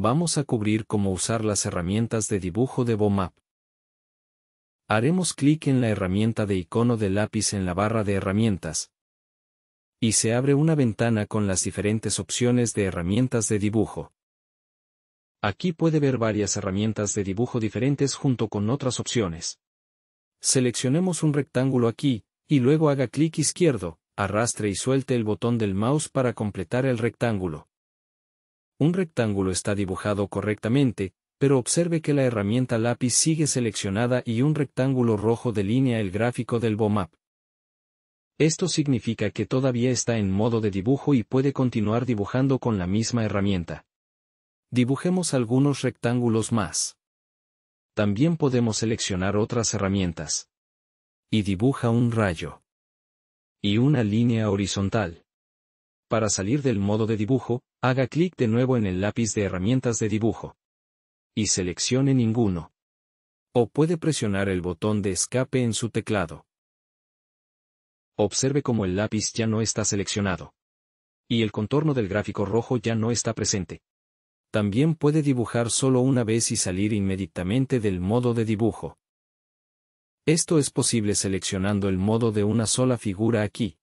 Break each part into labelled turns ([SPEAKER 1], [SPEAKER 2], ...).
[SPEAKER 1] vamos a cubrir cómo usar las herramientas de dibujo de BOMAP. Haremos clic en la herramienta de icono de lápiz en la barra de herramientas. Y se abre una ventana con las diferentes opciones de herramientas de dibujo. Aquí puede ver varias herramientas de dibujo diferentes junto con otras opciones. Seleccionemos un rectángulo aquí, y luego haga clic izquierdo, arrastre y suelte el botón del mouse para completar el rectángulo un rectángulo está dibujado correctamente, pero observe que la herramienta lápiz sigue seleccionada y un rectángulo rojo delinea el gráfico del BOMAP. Esto significa que todavía está en modo de dibujo y puede continuar dibujando con la misma herramienta. Dibujemos algunos rectángulos más. También podemos seleccionar otras herramientas. Y dibuja un rayo. Y una línea horizontal. Para salir del modo de dibujo, haga clic de nuevo en el lápiz de herramientas de dibujo. Y seleccione ninguno. O puede presionar el botón de escape en su teclado. Observe cómo el lápiz ya no está seleccionado. Y el contorno del gráfico rojo ya no está presente. También puede dibujar solo una vez y salir inmediatamente del modo de dibujo. Esto es posible seleccionando el modo de una sola figura aquí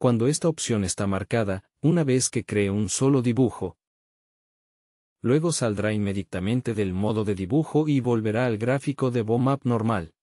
[SPEAKER 1] cuando esta opción está marcada, una vez que cree un solo dibujo. Luego saldrá inmediatamente del modo de dibujo y volverá al gráfico de BOMAP normal.